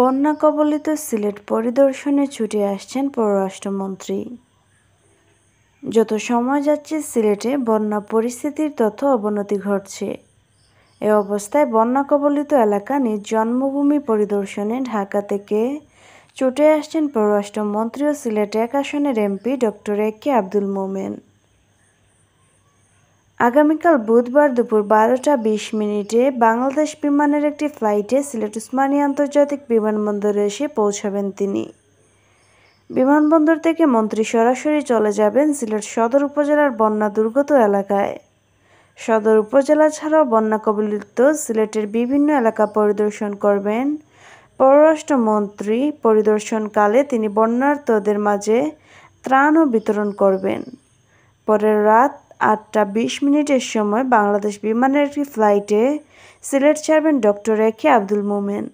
বন্যা কবলিত সিলেট পরিদর্শনে ছুটে আসছেন পররাষ্ট্রমন্ত্রী যত সময় যাচ্ছে সিলেটে বন্যা পরিস্থিতির তথ্য অবনতি ঘটছে এ অবস্থায় বন্যা কবলিত এলাকা নিজ জন্মভূমি পরিদর্শনে ঢাকা থেকে ছুটে আসছেন পররাষ্ট্রমন্ত্রী ও সিলেট এক আসনের MP doctor A K Abdul Momen আগামীকাল বুধবার দুপুর বারোটা বিশ মিনিটে বাংলাদেশ বিমানের একটি ফ্লাইটে সিলেট উসমানী আন্তর্জাতিক বিমানবন্দরে এসে পৌঁছাবেন তিনি বিমানবন্দর থেকে মন্ত্রী সরাসরি চলে যাবেন সিলেট সদর উপজেলার বন্যা দুর্গত এলাকায় সদর উপজেলা ছাড়াও বন্যা কবলিত সিলেটের বিভিন্ন এলাকা পরিদর্শন করবেন পররাষ্ট্রমন্ত্রী পরিদর্শনকালে তিনি বন্যার্তদের মাঝে ত্রাণও বিতরণ করবেন পরের রাত আটটা বিশ মিনিটের সময় বাংলাদেশ বিমানের একটি ফ্লাইটে সিলেট ছাড়বেন doctor A K Abdul Momen